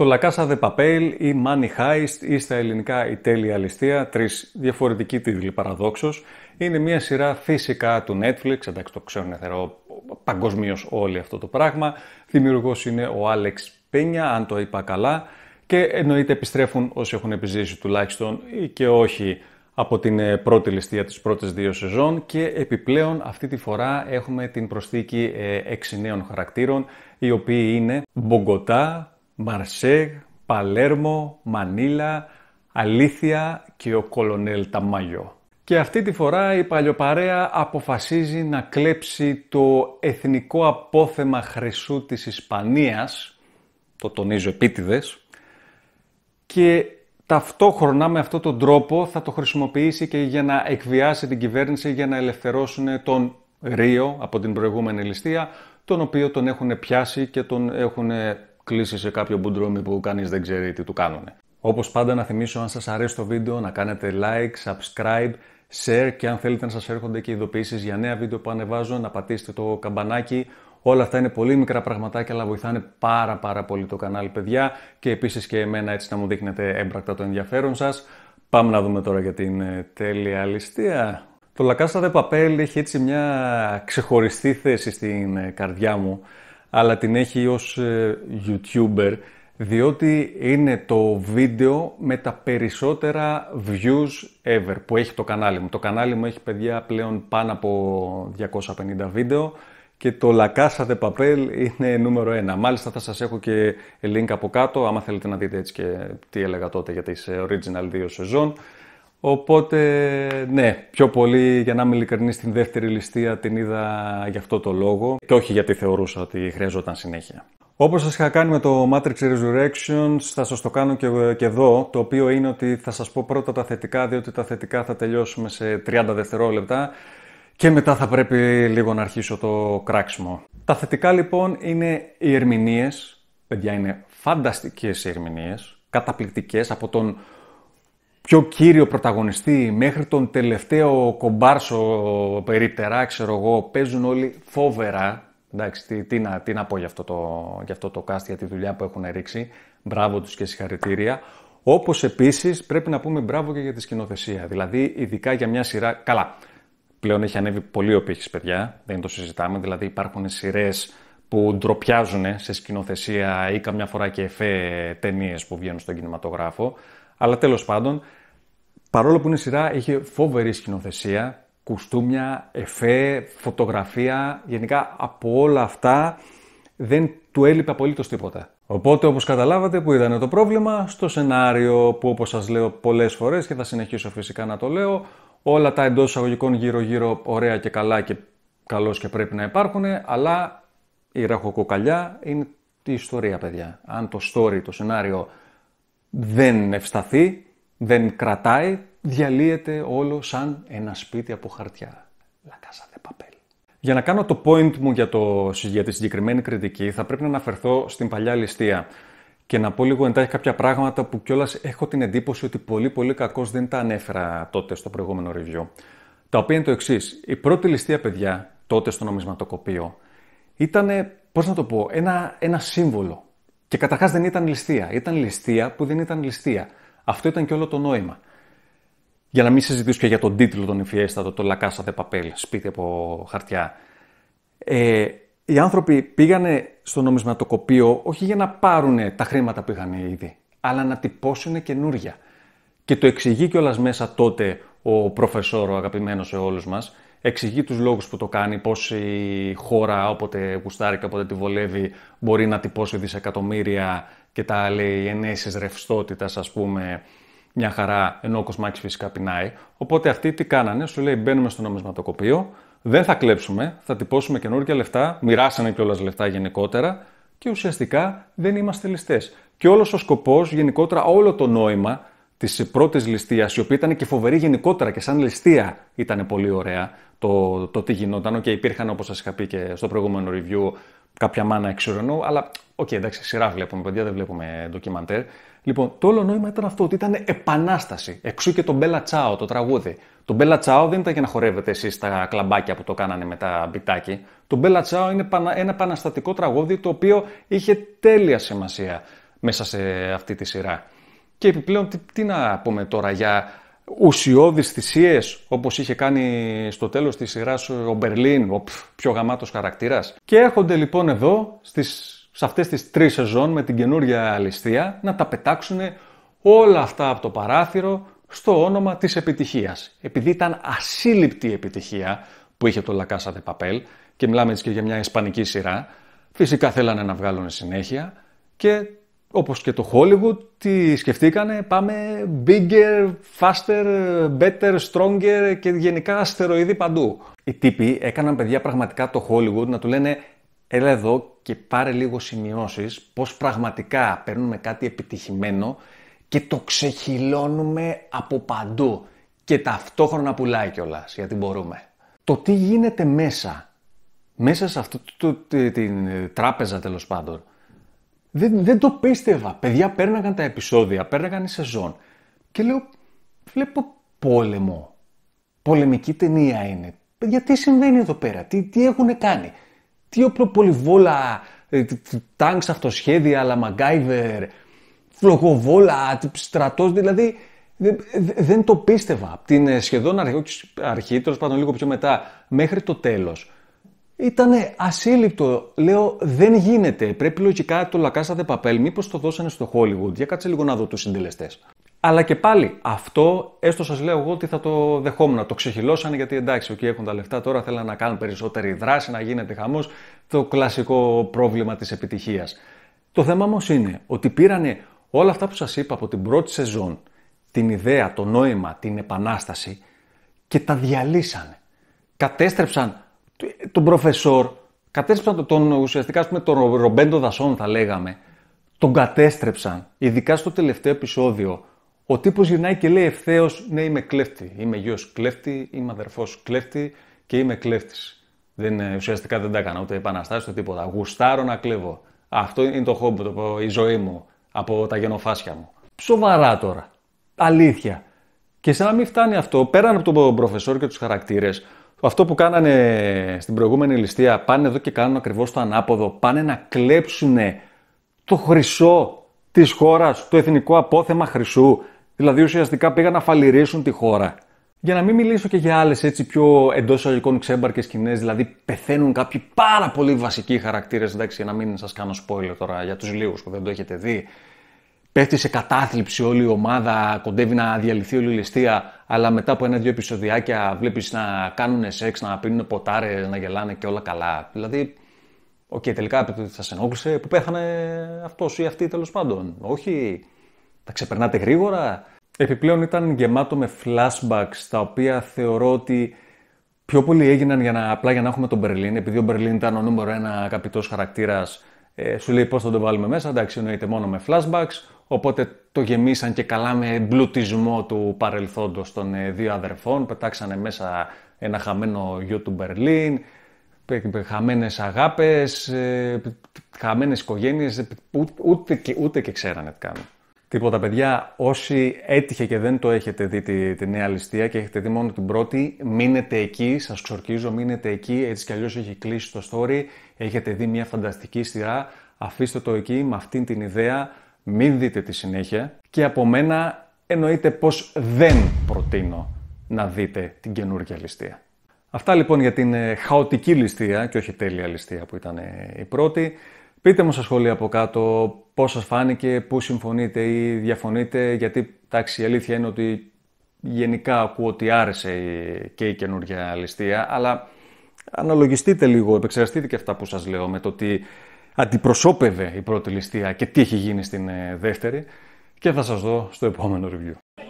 Το La Casa de Papel ή Money Heist ή στα ελληνικά η τέλεια ληστεία, τρεις διαφορετικοί τίτλοι παραδόξως, είναι μια σειρά φυσικά του Netflix, εντάξει το ξέρουν θεωρώ παγκοσμίω όλο αυτό το πράγμα. Δημιουργός είναι ο Άλεξ Πένια, αν το είπα καλά, και εννοείται επιστρέφουν όσοι έχουν επιζήσει τουλάχιστον ή και όχι από την ε, πρώτη ληστεία της πρώτης δύο σεζόν και επιπλέον αυτή τη φορά έχουμε την προσθήκη 6 ε, νέων χαρακτήρων οι οποίοι είναι Μπογκοτά, Μαρσέγ, Παλέρμο, Μανίλα, Αλήθεια και ο Κολονέλ Ταμάγιο. Και αυτή τη φορά η παλιοπαρέα αποφασίζει να κλέψει το εθνικό απόθεμα χρυσού της Ισπανίας, το τονίζω επίτηδες, και ταυτόχρονα με αυτόν τον τρόπο θα το χρησιμοποιήσει και για να εκβιάσει την κυβέρνηση για να ελευθερώσουν τον Ρίο από την προηγούμενη ληστεία, τον οποίο τον έχουν πιάσει και τον έχουν κλείσει σε κάποιο μπουντρόμι που κανείς δεν ξέρει τι του κάνουν. Όπως πάντα, να θυμίσω αν σας αρέσει το βίντεο να κάνετε like, subscribe, share και αν θέλετε να σας έρχονται και ειδοποιήσεις για νέα βίντεο που ανεβάζω, να πατήσετε το καμπανάκι. Όλα αυτά είναι πολύ μικρά πραγματάκια, αλλά βοηθάνε πάρα πάρα πολύ το κανάλι, παιδιά. Και επίσης και εμένα έτσι να μου δείχνετε έμπρακτα το ενδιαφέρον σας. Πάμε να δούμε τώρα για την ε, τέλεια ληστεία. Το Λακάστα Δε Παπέλ έχει έτσι μια ξεχωριστή θέση στην ε, καρδιά μου αλλά την έχει ως ε, YouTuber διότι είναι το βίντεο με τα περισσότερα views ever που έχει το κανάλι μου. Το κανάλι μου έχει παιδιά πλέον πάνω από 250 βίντεο και το La Casa de Papel είναι νούμερο ένα. Μάλιστα θα σας έχω και link από κάτω άμα θέλετε να δείτε έτσι και τι έλεγα τότε για τις ε, original 2 σεζόν. Οπότε, ναι, πιο πολύ για να είμαι ειλικρινής στην δεύτερη ληστεία την είδα για αυτό το λόγο και όχι γιατί θεωρούσα ότι χρειαζόταν συνέχεια. Όπως σας είχα κάνει με το Matrix Resurrections, θα σας το κάνω και, εδώ. Το οποίο είναι ότι θα σας πω πρώτα τα θετικά, διότι τα θετικά θα τελειώσουμε σε 30 δευτερόλεπτα και μετά θα πρέπει λίγο να αρχίσω το κράξιμο. Τα θετικά λοιπόν είναι οι ερμηνείες. Παιδιά, είναι φανταστικές οι ερμηνείες. Καταπληκτικές από τον πιο κύριο πρωταγωνιστή μέχρι τον τελευταίο κομπάρσο περίπτερα, ξέρω εγώ, παίζουν όλοι φόβερα. Εντάξει, τι, τι, να, τι να πω για αυτό, το, για cast, για τη δουλειά που έχουν ρίξει. Μπράβο τους και συγχαρητήρια. Όπως επίσης πρέπει να πούμε μπράβο και για τη σκηνοθεσία. Δηλαδή, ειδικά για μια σειρά... Καλά, πλέον έχει ανέβει πολύ ο πύχης, παιδιά, δεν το συζητάμε. Δηλαδή, υπάρχουν σειρές που ντροπιάζουν σε σκηνοθεσία ή καμιά φορά και εφέ ταινίες που βγαίνουν στον κινηματογράφο. Αλλά τέλος πάντων, Παρόλο που είναι σειρά, είχε φοβερή σκηνοθεσία, κουστούμια, εφέ, φωτογραφία. Γενικά από όλα αυτά δεν του έλειπε απολύτως τίποτα. Οπότε όπως καταλάβατε που ήταν το πρόβλημα στο σενάριο που όπως σας λέω πολλές φορές και θα συνεχίσω φυσικά να το λέω όλα τα εντός εισαγωγικών γύρω γύρω ωραία και καλά και καλώς και πρέπει να υπάρχουν αλλά η ραχοκοκαλιά είναι η ιστορία παιδιά. Αν το story, το σενάριο δεν ευσταθεί δεν κρατάει, διαλύεται όλο σαν ένα σπίτι από χαρτιά. Λακάσα δε παπέλ. Για να κάνω το point μου για, το, για τη συγκεκριμένη κριτική, θα πρέπει να αναφερθώ στην παλιά ληστεία και να πω λίγο εντάχει κάποια πράγματα που κιόλας έχω την εντύπωση ότι πολύ πολύ κακώς δεν τα ανέφερα τότε στο προηγούμενο review. Τα οποία είναι το εξής. Η πρώτη ληστεία, παιδιά, τότε στο νομισματοκοπείο, ήταν, πώς να το πω, ένα, ένα σύμβολο. Και καταρχάς δεν ήταν ληστεία. Ήταν ληστεία που δεν ήταν ληστεία. Αυτό ήταν και όλο το νόημα. Για να μην συζητήσω και για τον τίτλο των Ιφιέστατων, το La Casa de Papel, σπίτι από χαρτιά. Ε, οι άνθρωποι πήγαν στο νομισματοκοπείο όχι για να πάρουν τα χρήματα που είχαν ήδη, αλλά να τυπώσουν καινούρια. Και το εξηγεί κιόλας μέσα τότε ο προφεσόρο, αγαπημένος σε όλους μας, εξηγεί τους λόγους που το κάνει, πώς η χώρα όποτε γουστάρει και όποτε τη βολεύει μπορεί να τυπώσει δισεκατομμύρια και τα λέει ενέσεις ρευστότητας, ας πούμε, μια χαρά, ενώ ο κοσμάκης φυσικά πεινάει. Οπότε αυτοί τι κάνανε, σου λέει: Μπαίνουμε στο νομισματοκοπείο, δεν θα κλέψουμε, θα τυπώσουμε καινούργια λεφτά, μοιράσανε κιόλας λεφτά γενικότερα και ουσιαστικά δεν είμαστε ληστές. Και όλος ο σκοπός, γενικότερα όλο το νόημα της πρώτης ληστείας, η οποία ήταν και φοβερή γενικότερα και σαν ληστεία ήταν πολύ ωραία το, το τι γινόταν. Και υπήρχαν, όπως σας είχα πει και στο προηγούμενο review, κάποια μάνα ουρανού, αλλά οκ, okay, εντάξει, σειρά βλέπουμε, παιδιά, δεν βλέπουμε ντοκιμαντέρ. Λοιπόν, το όλο νόημα ήταν αυτό, ότι ήταν επανάσταση. Εξού και το Μπέλα Τσάο, το τραγούδι. Το Μπέλα Τσάο δεν ήταν για να χορεύετε εσείς τα κλαμπάκια που το κάνανε με τα μπιτάκι. Το Μπέλα Τσάο είναι ένα επαναστατικό τραγούδι το οποίο είχε τέλεια σημασία μέσα σε αυτή τη σειρά. Και επιπλέον, τι να πούμε τώρα για ουσιώδεις θυσίες όπως είχε κάνει στο τέλος της σειράς ο Μπερλίν, ο πιο γαμάτος χαρακτήρας. Και έρχονται λοιπόν εδώ στις, σε αυτές τις τρεις σεζόν με την καινούργια ληστεία να τα πετάξουν όλα αυτά από το παράθυρο στο όνομα της επιτυχίας. Επειδή ήταν ασύλληπτη επιτυχία που είχε το λακάσα Casa de και μιλάμε έτσι και για μια ισπανική σειρά, φυσικά θέλανε να βγάλουν συνέχεια και όπως και το Hollywood, τι σκεφτήκανε, πάμε bigger, faster, better, stronger και γενικά αστεροειδή παντού. Οι τύποι έκαναν παιδιά πραγματικά το Hollywood να του λένε έλα εδώ και πάρε λίγο σημειώσεις πώς πραγματικά παίρνουμε κάτι επιτυχημένο και το ξεχυλώνουμε από παντού και ταυτόχρονα πουλάει κιόλας γιατί μπορούμε. Το τι γίνεται μέσα, μέσα σε αυτή την τράπεζα τέλος πάντων, δεν, δεν το πίστευα. Παιδιά πέρναγαν τα επεισόδια, πέρναγαν η σεζόν. Και λέω, βλέπω πόλεμο. Πολεμική ταινία είναι. Παιδιά, τι συμβαίνει εδώ πέρα, τι, τι έχουν κάνει. Τι οπλοπολιβόλα, ε, τάγκς αυτοσχέδια, μαγκάιβερ, φλογοβόλα, στρατός, δηλαδή δεν το πίστευα. Από την ε, σχεδόν αρχή, τέλος πάντων λίγο πιο μετά, μέχρι το τέλος, Ήτανε ασύλληπτο. Λέω, δεν γίνεται. Πρέπει λογικά το Λακάσα Παπέλ, Μήπως το δώσανε στο Hollywood. Για κάτσε λίγο να δω τους συντελεστές. Αλλά και πάλι, αυτό έστω σας λέω εγώ ότι θα το δεχόμουν. Το ξεχυλώσανε γιατί εντάξει, εκεί έχουν τα λεφτά. Τώρα θέλανε να κάνουν περισσότερη δράση, να γίνεται χαμός. Το κλασικό πρόβλημα της επιτυχίας. Το θέμα όμως είναι ότι πήρανε όλα αυτά που σας είπα από την πρώτη σεζόν, την ιδέα, το νόημα, την επανάσταση και τα διαλύσανε. Κατέστρεψαν τον προφεσόρ, κατέστρεψαν τον, τον ουσιαστικά πούμε, τον Ρομπέντο Δασόν, θα λέγαμε. Τον κατέστρεψαν, ειδικά στο τελευταίο επεισόδιο. Ο τύπος γυρνάει και λέει ευθέως: Ναι, είμαι κλέφτη. Είμαι γιος κλέφτη, είμαι αδερφός κλέφτη και είμαι κλέφτης. Δεν, ε, ουσιαστικά δεν τα έκανα ούτε επαναστάσεις ούτε τίποτα. Γουστάρω να κλέβω. Αυτό είναι το χόμπι, το, η ζωή μου από τα γενοφάσια μου. Σοβαρά τώρα. Αλήθεια. Και σαν να μην φτάνει αυτό, πέραν από τον προφεσόρ και τους χαρακτήρες, αυτό που κάνανε στην προηγούμενη ληστεία, πάνε εδώ και κάνουν ακριβώς το ανάποδο, πάνε να κλέψουν το χρυσό της χώρας, το εθνικό απόθεμα χρυσού. Δηλαδή ουσιαστικά πήγαν να φαλυρίσουν τη χώρα. Για να μην μιλήσω και για άλλες έτσι πιο εντός εισαγωγικών ξέμπαρκες σκηνές, δηλαδή πεθαίνουν κάποιοι πάρα πολύ βασικοί χαρακτήρες, Εντάξει, για να μην σας κάνω spoiler τώρα για τους λίγους που δεν το έχετε δει πέφτει σε κατάθλιψη όλη η ομάδα, κοντεύει να διαλυθεί όλη η ληστεία, αλλά μετά από ένα-δύο επεισοδιάκια βλέπεις να κάνουν σεξ, να πίνουν ποτάρε, να γελάνε και όλα καλά. Δηλαδή, οκ, okay, τελικά θα σε ενόχλησε που πέθανε ή αυτή ή αυτή τελο πάντων. Όχι, τα ξεπερνάτε γρήγορα. Επιπλέον ήταν γεμάτο με flashbacks, τα οποία θεωρώ ότι πιο πολύ έγιναν για να, απλά για να έχουμε τον Μπερλίν, επειδή ο Μπερλίν ήταν ο νούμερο ένα αγαπητός χαρακτήρας. Ε, σου λέει πώς θα τον βάλουμε μέσα, εντάξει εννοείται μόνο με flashbacks. Οπότε το γεμίσαν και καλά με εμπλουτισμό του παρελθόντος των ε, δύο αδερφών. Πετάξανε μέσα ένα χαμένο γιο του Μπερλίν, χαμένες αγάπες, ε, χαμένες οικογένειες, ε, ούτε και, ούτε και ξέρανε τι κάνουν. Τίποτα παιδιά, όσοι έτυχε και δεν το έχετε δει τη, τη νέα ληστεία και έχετε δει μόνο την πρώτη, μείνετε εκεί, σας ξορκίζω, μείνετε εκεί, έτσι κι αλλιώς έχει κλείσει το story, έχετε δει μια φανταστική σειρά, αφήστε το εκεί με αυτήν την ιδέα, μην δείτε τη συνέχεια και από μένα εννοείται πως δεν προτείνω να δείτε την καινούργια ληστεία. Αυτά λοιπόν για την ε, χαοτική ληστεία και όχι τέλεια ληστεία που ήταν ε, η πρώτη. Πείτε μου στα σχόλια από κάτω πώς σας φάνηκε, πού συμφωνείτε ή διαφωνείτε, γιατί εντάξει, η αλήθεια είναι ότι γενικά ακούω ότι άρεσε ε, και η καινούργια ληστεία, αλλά αναλογιστείτε λίγο, επεξεργαστείτε και αυτά που σας λέω με το ότι αντιπροσώπευε η πρώτη ληστεία και τι έχει γίνει στην ε, δεύτερη και θα σας δω στο επόμενο review.